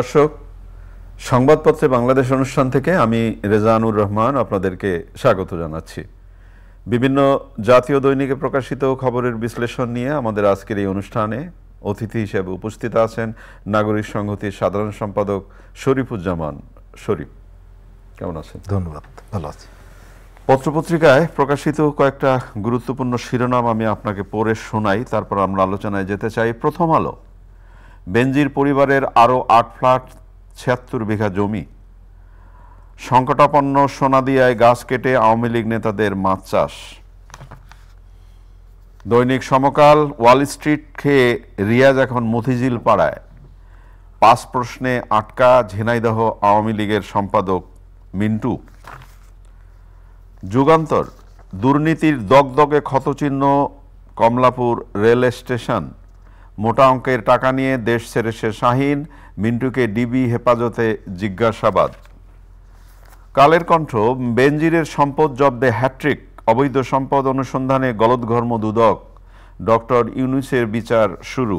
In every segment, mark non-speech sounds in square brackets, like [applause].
দর্শক সংবাদপত্রে বাংলাদেশ অনুষ্ঠান থেকে আমি রেজানুর রহমান আপনাদেরকে স্বাগত জানাচ্ছি বিভিন্ন জাতীয় দৈনিকে প্রকাশিত খবরের বিশ্লেষণ নিয়ে আমাদের আজকের এই অনুষ্ঠানে অতিথি হিসেবে উপস্থিত আছেন নাগরিক সংহতির সাধারণ সম্পাদক শরীফুজ্জামান শরীফ কেমন আছেন ধন্যবাদ ভালো আছি পত্রপত্রিকায় প্রকাশিত কয়েকটা গুরুত্বপূর্ণ শিরোনাম আমি আপনাকে পড়ে শোনাই তারপর আমরা আলোচনায় যেতে চাই প্রথম আলো বেনজির পরিবারের আরও আট ফ্ল্যাট ছিয়াত্তর বিঘা জমি সংকটাপন্ন সোনাদিয়ায় গাছ কেটে আওয়ামী লীগ নেতাদের মাছ চাষ দৈনিক সমকাল ওয়াল স্ট্রিট খেয়ে রিয়াজ এখন মতিঝিল পাড়ায় পাঁচ প্রশ্নে আটকা ঝিনাইদহ আওয়ামী লীগের সম্পাদক মিন্টু যুগান্তর দুর্নীতির দগদগে ক্ষতচিহ্ন কমলাপুর রেল স্টেশন মোটা অঙ্কের টাকা নিয়ে দেশ ছেড়েছে শাহীন মিন্টুকে ডিবি হেফাজতে জিজ্ঞাসাবাদ কালের কণ্ঠ বেনজিরের সম্পদ জব্দে হ্যাট্রিক অবৈধ সম্পদ অনুসন্ধানে গলদঘর্ম দুদক ডক্টর ইউনুসের বিচার শুরু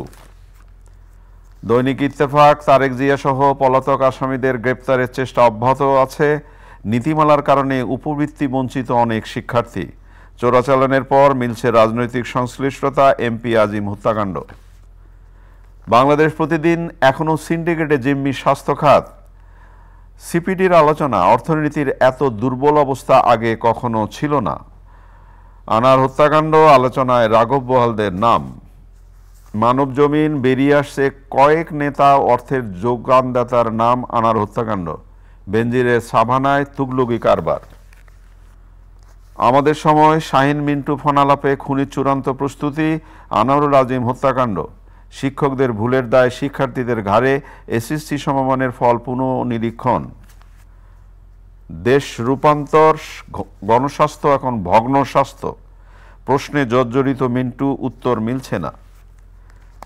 দৈনিক ইত্তেফাক তারেক জিয়াসহ পলাতক আসামিদের গ্রেপ্তারের চেষ্টা অব্যাহত আছে নীতিমালার কারণে উপবৃত্তি বঞ্চিত অনেক শিক্ষার্থী চোরাচালানের পর মিলছে রাজনৈতিক সংশ্লিষ্টতা এমপি আজিম হত্যাকাণ্ড বাংলাদেশ প্রতিদিন এখনও সিন্ডিকেটে জিম্মি স্বাস্থ্য খাত সিপিডির আলোচনা অর্থনীতির এত দুর্বল অবস্থা আগে কখনো ছিল না আনার হত্যাকাণ্ড আলোচনায় রাঘব বহালদের নাম মানব জমিন বেরিয়ে আসছে কয়েক নেতা অর্থের যোগানদাতার নাম আনার হত্যাকাণ্ড বেঞ্জিরের সাভানায় তুগলুগি কারবার আমাদের সময় শাহিন মিন্টু ফোনালাপে খুনির চূড়ান্ত প্রস্তুতি আনারুল আজিম হত্যাকাণ্ড শিক্ষকদের ভুলের দায় শিক্ষার্থীদের ঘাড়ে এসএসসি সমমানের ফল পুনঃনিরীক্ষণ দেশ রূপান্তর গণস্বাস্থ্য এখন ভগ্নস্বাস্থ্য প্রশ্নে জর্জরিত মিন্টু উত্তর মিলছে না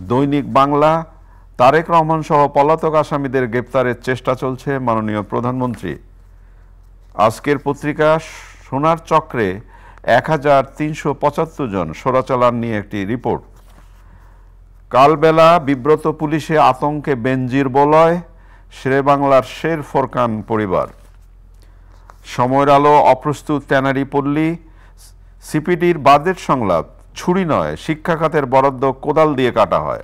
দৈনিক বাংলা তারেক রহমান সহ পলাতক আসামিদের গ্রেপ্তারের চেষ্টা চলছে মাননীয় প্রধানমন্ত্রী আজকের পত্রিকা সোনার চক্রে এক হাজার তিনশো পঁচাত্তর জন সোরাচালান নিয়ে একটি রিপোর্ট কালবেলা বিব্রত পুলিশে আতঙ্কে বেঞ্জির বলয় শেরে বাংলার শের ফোরকান পরিবার সময়ের আলো অপ্রস্তুত ট্যানারি পল্লী সিপিডির বাজেট সংলাপ ছুরি নয় শিক্ষা খাতের বরাদ্দ কোদাল দিয়ে কাটা হয়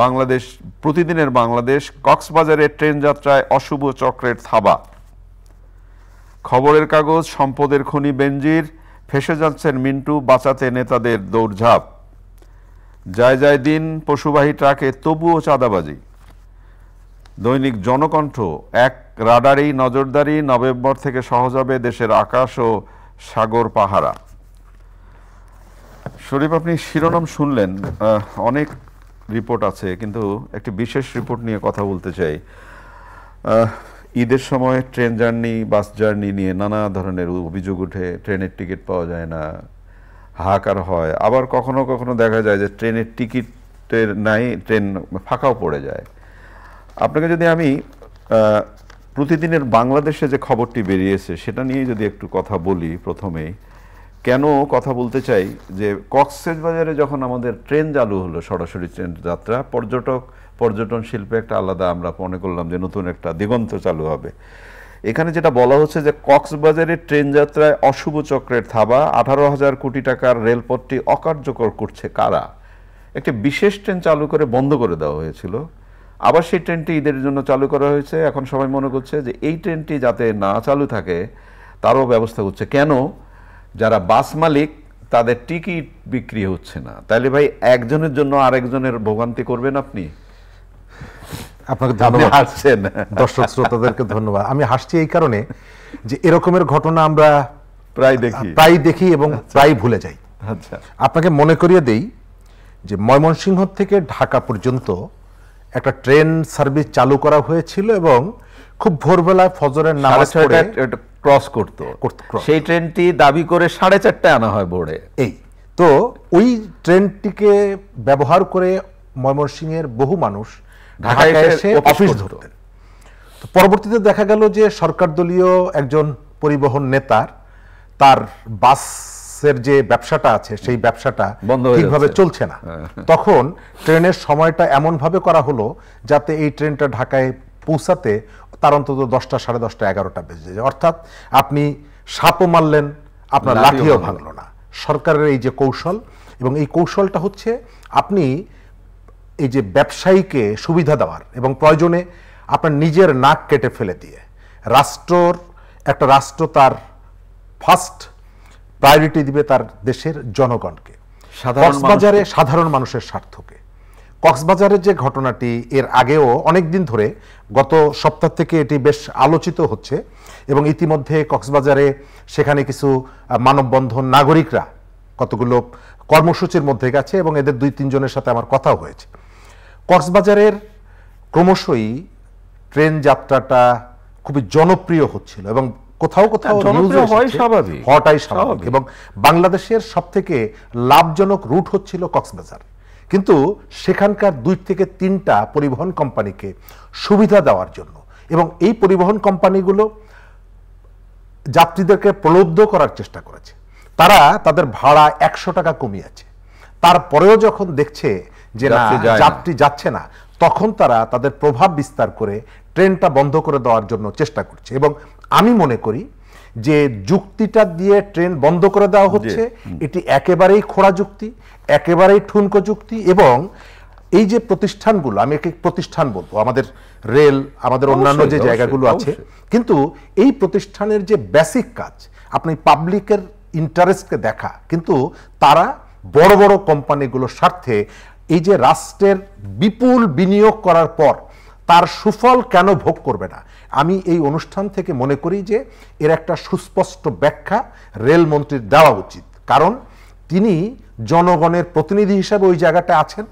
বাংলাদেশ প্রতিদিনের বাংলাদেশ কক্সবাজারের ট্রেন যাত্রায় অশুভ চক্রের থাবা খবরের কাগজ সম্পদের খনি বেঞ্জির ফেসে যাচ্ছেন মিন্টু বাঁচাতে নেতাদের দৌড়ঝাঁপ যায় যায় দিন পশুবাহী ট্রাকে তবুও চাঁদাবাজি দৈনিক জনকণ্ঠ এক রাডারি নজরদারি নভেম্বর থেকে সহজ হবে দেশের আকাশ ও সাগর পাহারা শরীফ আপনি শিরোনাম শুনলেন অনেক রিপোর্ট আছে কিন্তু একটি বিশেষ রিপোর্ট নিয়ে কথা বলতে চাই ঈদের সময় ট্রেন জার্নি বাস জার্নি নিয়ে নানা ধরনের অভিযোগ উঠে ট্রেনের টিকিট পাওয়া যায় না হাহাকার হয় আবার কখনো কখনো দেখা যায় যে ট্রেনের টিকিটের নাই ট্রেন ফাঁকাও পড়ে যায় আপনাকে যদি আমি প্রতিদিনের বাংলাদেশে যে খবরটি বেরিয়েছে সেটা নিয়ে যদি একটু কথা বলি প্রথমেই কেন কথা বলতে চাই যে কক্সেস বাজারে যখন আমাদের ট্রেন চালু হলো সরাসরি ট্রেন যাত্রা পর্যটক পর্যটন শিল্পে একটা আলাদা আমরা মনে করলাম যে নতুন একটা দিগন্ত চালু হবে এখানে যেটা বলা হচ্ছে যে কক্সবাজারের ট্রেন যাত্রায় অশুভ চক্রের থাবা আঠারো হাজার কোটি টাকার রেলপথটি অকার্যকর করছে কারা একটি বিশেষ ট্রেন চালু করে বন্ধ করে দেওয়া হয়েছিল আবার সেই ট্রেনটি ঈদের জন্য চালু করা হয়েছে এখন সবাই মনে করছে যে এই ট্রেনটি যাতে না চালু থাকে তারও ব্যবস্থা হচ্ছে কেন যারা বাস মালিক তাদের টিকিট বিক্রি হচ্ছে না তাহলে ভাই একজনের জন্য আরেকজনের ভোগান্তি করবেন আপনি আপনাকে ধন্যবাদ হাসছেন দর্শক শ্রোতাদেরকে ধন্যবাদ আমি হাসছি এই কারণে যে এরকমের ঘটনা আমরা প্রায় দেখি প্রায় দেখি এবং আচ্ছা। প্রায় ভুলে যাই আচ্ছা আপনাকে মনে করিয়ে দেই যে ময়মনসিংহ থেকে ঢাকা পর্যন্ত একটা ট্রেন সার্ভিস চালু করা হয়েছিল এবং খুব ভোরবেলা ফজরের নামাজ পড়ে ক্রস করতো সেই ট্রেনটি দাবি করে সাড়ে চারটায় আনা হয় বোর্ডে এই তো ওই ট্রেনটিকে ব্যবহার করে ময়মনসিংহের বহু মানুষ ঢাকায় এসে অফিস ধরতেন তো পরবর্তীতে দেখা গেল যে সরকার দলীয় একজন পরিবহন নেতার তার বাসের যে ব্যবসাটা আছে সেই ব্যবসাটা ঠিকভাবে চলছে না হ্যাঁ। তখন ট্রেনের সময়টা এমনভাবে করা হলো যাতে এই ট্রেনটা ঢাকায় পৌঁছাতে তার অন্তত দশটা সাড়ে দশটা এগারোটা বেজে যায় অর্থাৎ আপনি সাপও মারলেন আপনার লাঠিও ভাঙল না সরকারের এই যে কৌশল এবং এই কৌশলটা হচ্ছে আপনি এই যে ব্যবসায়ীকে সুবিধা দেওয়ার এবং প্রয়োজনে আপনার নিজের নাক কেটে ফেলে দিয়ে রাষ্ট্রর একটা রাষ্ট্র তার ফার্স্ট প্রায়োরিটি দিবে তার দেশের জনগণকে কক্সবাজারে সাধারণ মানুষের স্বার্থকে কক্সবাজারের যে ঘটনাটি এর আগেও অনেক দিন ধরে গত সপ্তাহ থেকে এটি বেশ আলোচিত হচ্ছে এবং ইতিমধ্যে কক্সবাজারে সেখানে কিছু মানববন্ধন নাগরিকরা কতগুলো কর্মসূচির মধ্যে গেছে এবং এদের দুই তিনজনের সাথে আমার কথাও হয়েছে কক্সবাজারের ক্রমশই ট্রেন যাত্রাটা খুবই জনপ্রিয় হচ্ছিল এবং কোথাও কোথাও হ্যাঁ, স্বাভাবিক হওয়াটাই স্বাভাবিক এবং বাংলাদেশের সব থেকে লাভজনক রুট হচ্ছিল কক্সবাজার কিন্তু সেখানকার দুই থেকে তিনটা পরিবহন কোম্পানিকে সুবিধা দেওয়ার জন্য এবং এই পরিবহন কোম্পানিগুলো যাত্রীদেরকে প্রলুব্ধ করার চেষ্টা করেছে তারা তাদের ভাড়া একশো টাকা কমিয়েছে তারপরেও যখন দেখছে যে না যাত্রী যাচ্ছে না তখন তারা তাদের প্রভাব বিস্তার করে ট্রেনটা বন্ধ করে দেওয়ার জন্য চেষ্টা করছে এবং আমি মনে করি যে যুক্তিটা দিয়ে ট্রেন বন্ধ করে দেওয়া হচ্ছে এটি একেবারেই খোড়া যুক্তি একেবারেই ঠুনকো যুক্তি এবং এই যে প্রতিষ্ঠানগুলো আমি একটি প্রতিষ্ঠান বলবো আমাদের রেল আমাদের অন্যান্য যে জায়গাগুলো আছে কিন্তু এই প্রতিষ্ঠানের যে বেসিক কাজ আপনি পাবলিকের ইন্টারেস্টকে দেখা কিন্তু তারা বড় বড় কোম্পানিগুলোর স্বার্থে এই যে রাষ্ট্রের বিপুল বিনিয়োগ করার পর তার সুফল কেন ভোগ করবে না আমি এই অনুষ্ঠান থেকে মনে করি যে এর একটা সুস্পষ্ট ব্যাখ্যা রেলমন্ত্রীর দেওয়া উচিত কারণ তিনি জনগণের প্রতিনিধি হিসাবে ওই জায়গাটা আছেন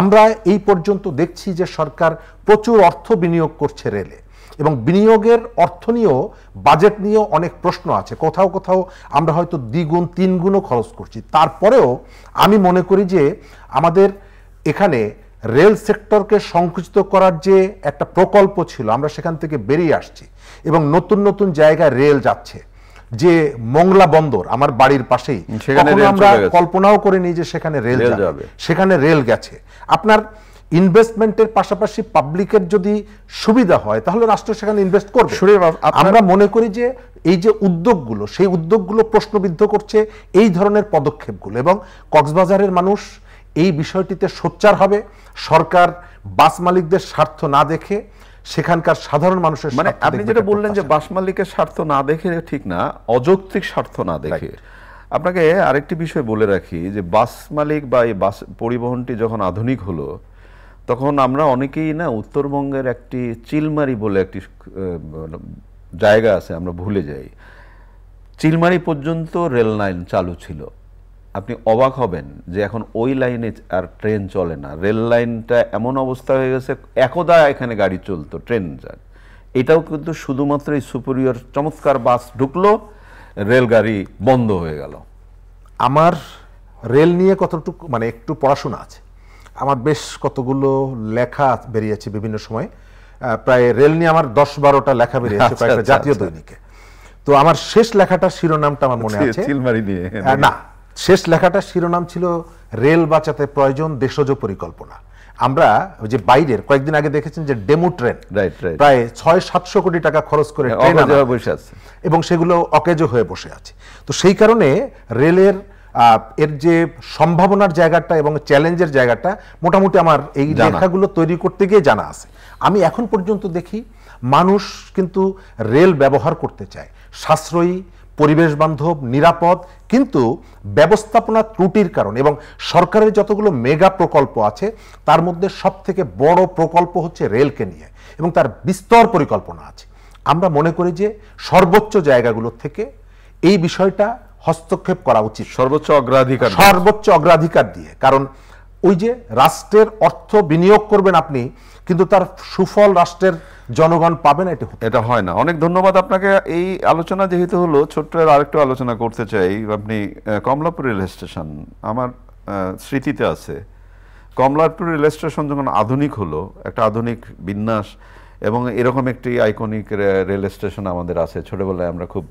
আমরা এই পর্যন্ত দেখছি যে সরকার প্রচুর অর্থ বিনিয়োগ করছে রেলে এবং বিনিয়োগের অর্থ নিয়েও বাজেট নিয়েও অনেক প্রশ্ন আছে কোথাও কোথাও আমরা হয়তো দ্বিগুণ তিনগুণও খরচ করছি তারপরেও আমি মনে করি যে আমাদের এখানে রেল সেক্টরকে সংকুচিত করার যে একটা প্রকল্প ছিল আমরা সেখান থেকে বেরিয়ে আসছি এবং নতুন নতুন জায়গায় রেল যাচ্ছে যে মংলা বন্দর আমার বাড়ির পাশেই আমরা কল্পনাও করিনি যে সেখানে রেল যাবে সেখানে রেল গেছে আপনার ইনভেস্টমেন্টের পাশাপাশি পাবলিকের যদি সুবিধা হয় তাহলে রাষ্ট্র সেখানে ইনভেস্ট করবে আমরা মনে করি যে এই যে উদ্যোগগুলো সেই উদ্যোগগুলো প্রশ্নবিদ্ধ করছে এই ধরনের পদক্ষেপগুলো এবং কক্সবাজারের মানুষ এই বিষয়টিতে সোচ্চার হবে সরকার বাস মালিকদের স্বার্থ না দেখে সেখানকার সাধারণ মানুষের মানে আপনি যেটা বললেন যে বাস মালিকের স্বার্থ না দেখে ঠিক না অযৌক্তিক স্বার্থ না দেখে আপনাকে আরেকটি বিষয় বলে রাখি যে বাস মালিক বা এই বাস পরিবহনটি যখন আধুনিক হলো তখন আমরা অনেকেই না উত্তরবঙ্গের একটি চিলমারি বলে একটি জায়গা আছে আমরা ভুলে যাই চিলমারি পর্যন্ত রেল লাইন চালু ছিল আপনি অবাক হবেন যে এখন ওই লাইনে আর ট্রেন চলে না রেল লাইনটা এমন অবস্থা হয়ে গেছে একদা এখানে গাড়ি চলতো ট্রেন যায় এটাও কিন্তু শুধুমাত্র এই সুপেরিয়র চমৎকার বাস ঢুকলো রেলগাড়ি বন্ধ হয়ে গেল আমার রেল নিয়ে কতটুকু মানে একটু পড়াশোনা আছে আমার বেশ কতগুলো লেখা বেরিয়েছে বিভিন্ন সময় প্রায় রেল নিয়ে আমার দশ বারোটা লেখা বেরিয়েছে আচ্ছা, আচ্ছা, জাতীয় আচ্ছা। দৈনিকে তো আমার শেষ লেখাটা শিরোনামটা আমার মনে আছে না শেষ লেখাটার শিরোনাম ছিল রেল বাঁচাতে প্রয়োজন দেশজ পরিকল্পনা আমরা যে বাইরের কয়েকদিন আগে দেখেছেন যে ডেমো ট্রেন প্রায় ছয় সাতশো কোটি টাকা খরচ করে হ্যাঁ, বসে আছে এবং সেগুলো অকেজো হয়ে বসে আছে তো সেই কারণে রেলের এর যে সম্ভাবনার জায়গাটা এবং চ্যালেঞ্জের জায়গাটা মোটামুটি আমার এই লেখাগুলো তৈরি করতে গিয়ে জানা আছে আমি এখন পর্যন্ত দেখি মানুষ কিন্তু রেল ব্যবহার করতে চায় সাশ্রয়ী পরিবেশ বান্ধব নিরাপদ কিন্তু ব্যবস্থাপনা ত্রুটির কারণ এবং সরকারের যতগুলো মেগা প্রকল্প আছে তার মধ্যে সব থেকে বড় প্রকল্প হচ্ছে রেলকে নিয়ে এবং তার বিস্তর পরিকল্পনা আছে আমরা মনে করি যে সর্বোচ্চ জায়গাগুলোর থেকে এই বিষয়টা হস্তক্ষেপ করা উচিত সর্বোচ্চ অগ্রাধিকার সর্বোচ্চ অগ্রাধিকার দিয়ে কারণ ওই যে রাষ্ট্রের অর্থ বিনিয়োগ করবেন আপনি কিন্তু তার সুফল রাষ্ট্রের জনগণ পাবে না এটা হয় না অনেক ধন্যবাদ আপনাকে এই আলোচনা যেহেতু হলো ছোট্ট আরেকটু আলোচনা করতে চাই আপনি কমলাপুর রেল স্টেশন আমার স্মৃতিতে আছে কমলাপুর রেল স্টেশন যখন আধুনিক হলো একটা আধুনিক বিন্যাস এবং এরকম একটি আইকনিক রেল স্টেশন আমাদের আছে ছোটোবেলায় আমরা খুব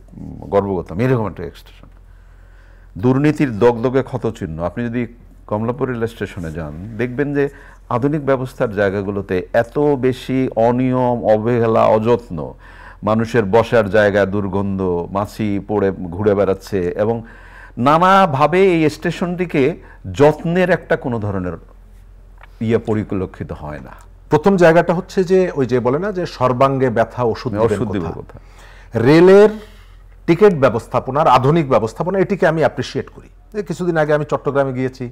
গর্ব করতাম এরকম একটা স্টেশন দুর্নীতির দগদগে ক্ষতচিহ্ন আপনি যদি কমলাপুর রেল স্টেশনে যান দেখবেন যে আধুনিক ব্যবস্থার জায়গাগুলোতে এত বেশি অনিয়ম অবহেলা অযত্ন মানুষের বসার জায়গা দুর্গন্ধ মাছি পড়ে ঘুরে বেড়াচ্ছে এবং নানাভাবে এই স্টেশনটিকে যত্নের একটা কোনো ধরনের ইয়ে পরিলক্ষিত হয় না প্রথম জায়গাটা হচ্ছে যে ওই যে বলে না যে সর্বাঙ্গে ব্যথা ওষুধ হ্যাঁ, ওষুধ কথা রেলের টিকিট ব্যবস্থাপনার আধুনিক ব্যবস্থাপনা এটিকে আমি অ্যাপ্রিসিয়েট করি কিছুদিন আগে আমি চট্টগ্রামে গিয়েছি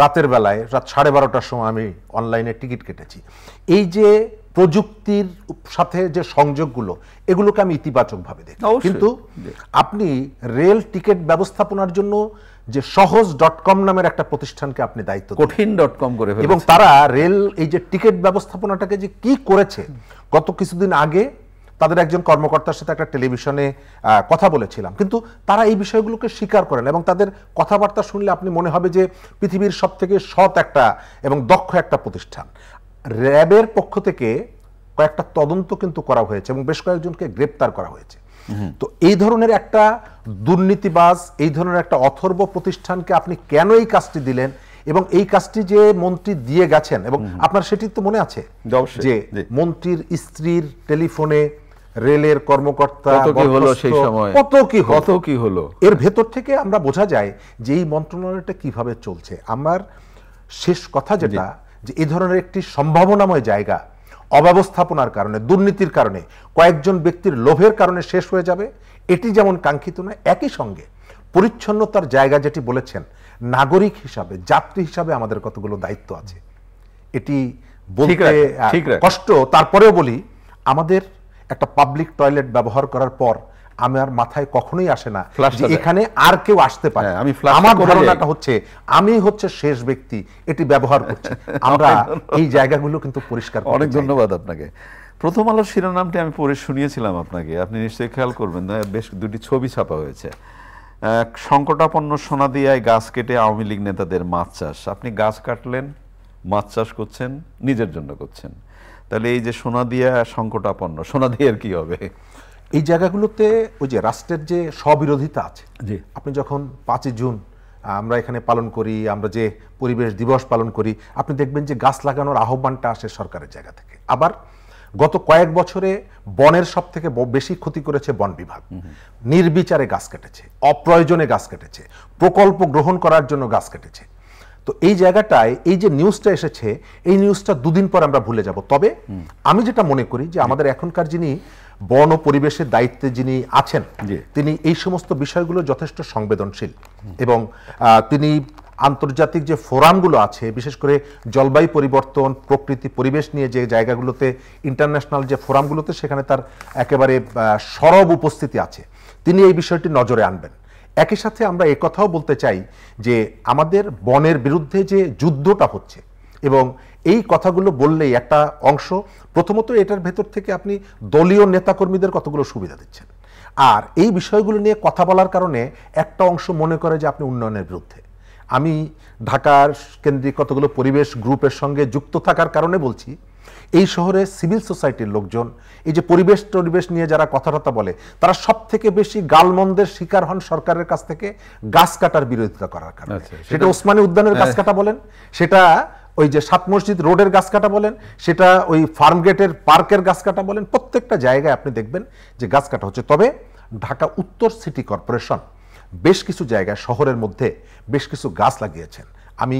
রাতের বেলায় রাত সাড়ে বারোটার সময় আমি অনলাইনে টিকিট কেটেছি এই যে প্রযুক্তির সাথে যে সংযোগগুলো এগুলোকে আমি ইতিবাচকভাবে দেখি কিন্তু আপনি রেল টিকিট ব্যবস্থাপনার জন্য যে সহজ ডট কম নামের একটা প্রতিষ্ঠানকে আপনি দায়িত্ব কঠিন ডট কম করে এবং তারা রেল এই যে টিকিট ব্যবস্থাপনাটাকে যে কি করেছে গত কিছুদিন আগে তাদের একজন কর্মকর্তার সাথে একটা টেলিভিশনে কথা বলেছিলাম কিন্তু তারা এই বিষয়গুলোকে স্বীকার করেন এবং তাদের কথাবার্তা শুনলে আপনি মনে হবে যে পৃথিবীর সব থেকে সৎ একটা এবং দক্ষ একটা প্রতিষ্ঠান র্যাবের পক্ষ থেকে কয়েকটা তদন্ত কিন্তু করা হয়েছে এবং বেশ কয়েকজনকে গ্রেপ্তার করা হয়েছে তো এই ধরনের একটা দুর্নীতিবাজ এই ধরনের একটা অথর্ব প্রতিষ্ঠানকে আপনি কেন এই কাজটি দিলেন এবং এই কাজটি যে মন্ত্রী দিয়ে গেছেন এবং আপনার সেটি তো মনে আছে যে মন্ত্রীর স্ত্রীর টেলিফোনে রেলের কর্মকর্তা কত কি কত কি হলো এর ভেতর থেকে আমরা বোঝা যায় যে এই মন্ত্রণালয়টা কিভাবে চলছে আমার শেষ কথা যেটা যে এই ধরনের একটি সম্ভাবনাময় জায়গা অব্যবস্থাপনার কারণে দুর্নীতির কারণে কয়েকজন ব্যক্তির লোভের কারণে শেষ হয়ে যাবে এটি যেমন কাঙ্ক্ষিত না একই সঙ্গে পরিচ্ছন্নতার জায়গা যেটি বলেছেন নাগরিক হিসাবে যাত্রী হিসাবে আমাদের কতগুলো দায়িত্ব আছে এটি বলতে কষ্ট তারপরেও বলি আমাদের একটা পাবলিক টয়লেট ব্যবহার করার পর আমার মাথায় কখনোই আসে না এখানে আর কেউ আসতে পারে হ্যাঁ, আমি আমার ধারণাটা হচ্ছে আমি হচ্ছে শেষ ব্যক্তি এটি ব্যবহার করছি [laughs] আমরা এই জায়গাগুলো কিন্তু পরিষ্কার অনেক ধন্যবাদ আপনাকে প্রথম আলোর শিরোনামটি আমি পড়ে শুনিয়েছিলাম আপনাকে আপনি নিশ্চয়ই খেয়াল করবেন না হ্যাঁ, বেশ দুটি ছবি ছাপা হয়েছে সংকটাপন্ন সোনা দিয়ে গাছ কেটে আওয়ামী লীগ নেতাদের মাছ চাষ আপনি গাছ কাটলেন মাছ চাষ করছেন নিজের জন্য করছেন তাহলে এই যে সোনা দিয়া সংকটাপন্ন সোনা দিয়ে আর কি হবে এই জায়গাগুলোতে ওই যে রাষ্ট্রের যে স্ববিরোধিতা আছে জি আপনি যখন পাঁচই জুন আমরা এখানে পালন করি আমরা যে পরিবেশ দিবস পালন করি আপনি দেখবেন যে গাছ লাগানোর আহ্বানটা আসে সরকারের জায়গা থেকে আবার গত কয়েক বছরে বনের সব থেকে বেশি ক্ষতি করেছে বন বিভাগ নির্বিচারে গাছ কেটেছে অপ্রয়োজনে গাছ কেটেছে প্রকল্প গ্রহণ করার জন্য গাছ কেটেছে তো এই জায়গাটায় এই যে নিউজটা এসেছে এই নিউজটা দুদিন পর আমরা ভুলে যাব তবে আমি যেটা মনে করি যে আমাদের এখনকার যিনি বন পরিবেশের দায়িত্বে যিনি আছেন তিনি এই সমস্ত বিষয়গুলো যথেষ্ট সংবেদনশীল এবং তিনি আন্তর্জাতিক যে ফোরামগুলো আছে বিশেষ করে জলবায়ু পরিবর্তন প্রকৃতি পরিবেশ নিয়ে যে জায়গাগুলোতে ইন্টারন্যাশনাল যে ফোরামগুলোতে সেখানে তার একেবারে সরব উপস্থিতি আছে তিনি এই বিষয়টি নজরে আনবেন একই সাথে আমরা কথাও বলতে চাই যে আমাদের বনের বিরুদ্ধে যে যুদ্ধটা হচ্ছে এবং এই কথাগুলো বললেই একটা অংশ প্রথমত এটার ভেতর থেকে আপনি দলীয় নেতাকর্মীদের কতগুলো সুবিধা দিচ্ছেন আর এই বিষয়গুলো নিয়ে কথা বলার কারণে একটা অংশ মনে করে যে আপনি উন্নয়নের বিরুদ্ধে আমি ঢাকার কেন্দ্রিক কতগুলো পরিবেশ গ্রুপের সঙ্গে যুক্ত থাকার কারণে বলছি এই শহরে সিভিল সোসাইটির লোকজন এই যে পরিবেশ টরিবেশ নিয়ে যারা কথাটা বলে তারা সব থেকে বেশি গালমন্দের শিকার হন সরকারের কাছ থেকে গাছ কাটার বিরোধিতা করার কারণে আচ্ছা, সেটা ওসমানী উদ্যানের গাছ কাটা বলেন সেটা ওই যে সাত মসজিদ রোডের গাছ কাটা বলেন সেটা ওই ফার্ম গেটের পার্কের গাছ কাটা বলেন প্রত্যেকটা জায়গায় আপনি দেখবেন যে গাছ কাটা হচ্ছে তবে ঢাকা উত্তর সিটি কর্পোরেশন বেশ কিছু জায়গায় শহরের মধ্যে বেশ কিছু গাছ লাগিয়েছেন আমি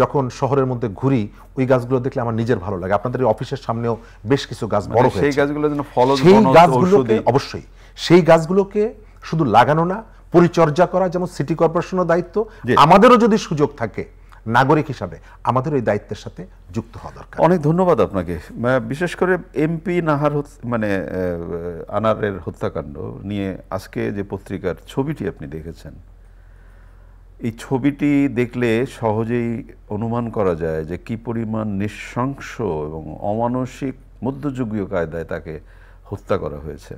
যখন শহরের মধ্যে ঘুরি ওই গাছগুলো দেখলে আমার নিজের ভালো লাগে আপনাদের অফিসের সামনেও বেশ কিছু গাছ মানে বড় হয়েছে সেই গাছগুলো যেন ফল সেই গাছগুলো অবশ্যই সেই গাছগুলোকে শুধু লাগানো না পরিচর্যা করা যেমন সিটি কর্পোরেশনের দায়িত্ব আমাদেরও যদি সুযোগ থাকে নাগরিক হিসাবে আমাদের ওই দায়িত্বের সাথে যুক্ত হওয়া দরকার অনেক ধন্যবাদ আপনাকে বিশেষ করে এমপি নাহার মানে আনারের হত্যাকাণ্ড নিয়ে আজকে যে পত্রিকার ছবিটি আপনি দেখেছেন এই ছবিটি দেখলে সহজেই অনুমান করা যায় যে কি পরিমাণ নিঃশংস এবং অমানসিক মধ্যযুগীয় কায়দায় তাকে হত্যা করা হয়েছে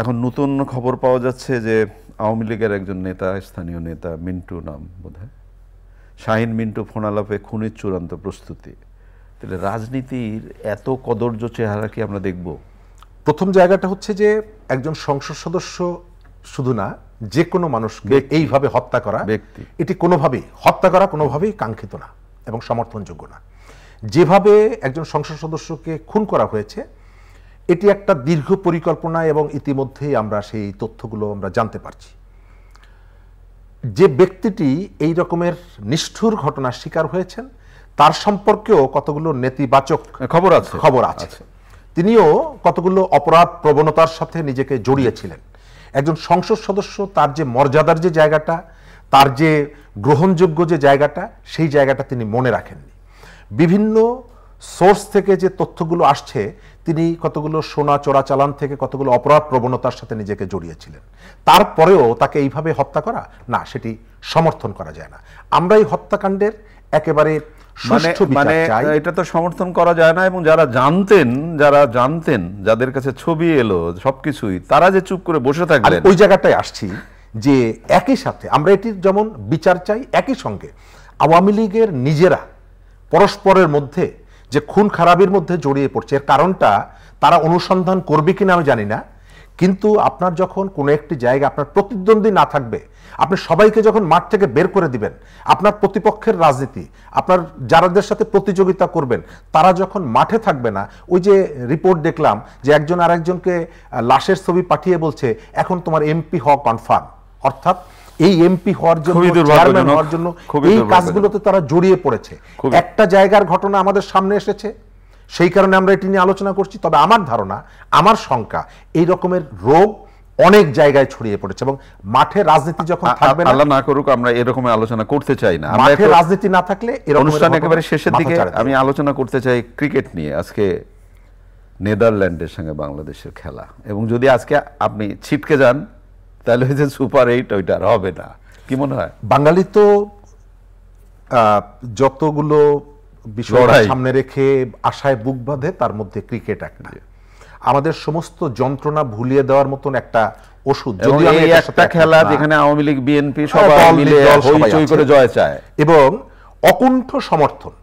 এখন নতুন খবর পাওয়া যাচ্ছে যে আওয়ামী লীগের একজন নেতা স্থানীয় নেতা মিন্টু নাম বোধ হয় শাহিন মিন্টু ফোনালাপে খুনের চূড়ান্ত প্রস্তুতি তাহলে রাজনীতির এত কদর্য চেহারা কি আমরা দেখব প্রথম জায়গাটা হচ্ছে যে একজন সংসদ সদস্য শুধু না যে কোনো মানুষকে এইভাবে হত্যা করা ব্যক্তি এটি কোনোভাবেই হত্যা করা কোনোভাবেই কাঙ্ক্ষিত না এবং সমর্থনযোগ্য না যেভাবে একজন সংসদ সদস্যকে খুন করা হয়েছে এটি একটা দীর্ঘ পরিকল্পনা এবং ইতিমধ্যেই আমরা সেই তথ্যগুলো আমরা জানতে পারছি যে ব্যক্তিটি এই রকমের নিষ্ঠুর ঘটনার শিকার হয়েছেন তার সম্পর্কেও কতগুলো নেতিবাচক খবর আছে খবর আছে তিনিও কতগুলো অপরাধ প্রবণতার সাথে নিজেকে জড়িয়েছিলেন একজন সংসদ সদস্য তার যে মর্যাদার যে জায়গাটা তার যে গ্রহণযোগ্য যে জায়গাটা সেই জায়গাটা তিনি মনে রাখেননি বিভিন্ন সোর্স থেকে যে তথ্যগুলো আসছে তিনি কতগুলো সোনা চালান থেকে কতগুলো অপরাধ প্রবণতার সাথে নিজেকে জড়িয়েছিলেন তারপরেও তাকে এইভাবে হত্যা করা না সেটি সমর্থন করা যায় না আমরা এই হত্যাকাণ্ডের একেবারে মানে, মানে এটা তো সমর্থন করা যায় না এবং যারা জানতেন যারা জানতেন যাদের কাছে ছবি এলো সবকিছুই তারা যে চুপ করে বসে থাকলেন ওই জায়গাটায় আসছি যে একই সাথে আমরা এটির যেমন বিচার চাই একই সঙ্গে আওয়ামী লীগের নিজেরা পরস্পরের মধ্যে যে খুন খারাপের মধ্যে জড়িয়ে পড়ছে এর কারণটা তারা অনুসন্ধান করবে কিনা আমি জানি না কিন্তু আপনার যখন কোনো একটি জায়গা আপনার প্রতিদ্বন্দ্বী না থাকবে আপনি সবাইকে যখন মাঠ থেকে বের করে দিবেন আপনার প্রতিপক্ষের রাজনীতি আপনার যারাদের সাথে প্রতিযোগিতা করবেন তারা যখন মাঠে থাকবে না ওই যে রিপোর্ট দেখলাম যে একজন আর একজনকে লাশের ছবি পাঠিয়ে বলছে এখন তোমার এমপি হওয়া কনফার্ম অর্থাৎ এই এমপি হওয়ার জন্য চেয়ারম্যান হওয়ার জন্য এই কাজগুলোতে তারা জড়িয়ে পড়েছে একটা জায়গার ঘটনা আমাদের সামনে এসেছে সেই কারণে আমরা এটি নিয়ে আলোচনা করছি তবে আমার ধারণা আমার শঙ্কা এই রকমের রোগ অনেক জায়গায় ছড়িয়ে পড়েছে এবং মাঠে রাজনীতি যখন থাকবে আল্লাহ না করুক আমরা এরকম আলোচনা করতে চাই না মাঠে রাজনীতি না থাকলে অনুষ্ঠান একেবারে শেষের দিকে আমি আলোচনা করতে চাই ক্রিকেট নিয়ে আজকে নেদারল্যান্ডের সঙ্গে বাংলাদেশের খেলা এবং যদি আজকে আপনি ছিটকে যান তাহলে হয়েছে সুপার এইট ওইটা আর হবে না কি মনে হয় বাঙালি তো যতগুলো বিষয়টা সামনে রেখে আশায় বুক বাঁধে তার মধ্যে ক্রিকেট একটা আমাদের সমস্ত যন্ত্রণা ভুলিয়ে দেওয়ার মতন একটা ওষুধ যদি এই একটা খেলা যেখানে আওয়ামী লীগ বিএনপি হ্যাঁ, সবাই মিলে হইচই করে জয় চায় এবং অকুণ্ঠ সমর্থন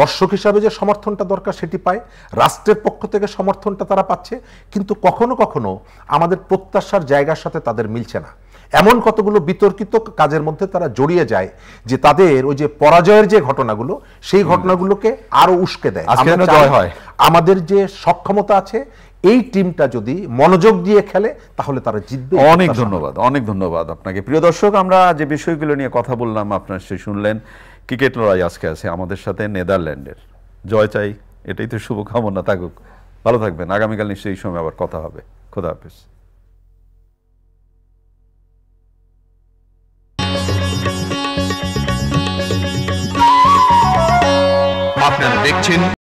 দর্শক হিসাবে যে সমর্থনটা দরকার সেটি পায় রাষ্ট্রের পক্ষ থেকে সমর্থনটা তারা পাচ্ছে কিন্তু কখনো কখনো আমাদের প্রত্যাশার জায়গার সাথে তাদের মিলছে না এমন কতগুলো বিতর্কিত কাজের মধ্যে তারা জড়িয়ে যায় যে তাদের ওই যে পরাজয়ের যে ঘটনাগুলো সেই ঘটনাগুলোকে আরো উস্কে দেয় আমাদের যে সক্ষমতা আছে এই টিমটা যদি মনোযোগ দিয়ে খেলে তাহলে তারা জিতবে অনেক ধন্যবাদ অনেক ধন্যবাদ আপনাকে প্রিয় দর্শক আমরা যে বিষয়গুলো নিয়ে কথা বললাম আপনার সে শুনলেন ক্রিকেট লড়াই আজকে আছে আমাদের সাথে নেদারল্যান্ডের জয় চাই এটাই তো শুভকামনা থাকুক ভালো থাকবেন আগামীকাল নিশ্চয়ই এই সময় আবার কথা হবে খোদা হাফিজ আপনারা দেখছেন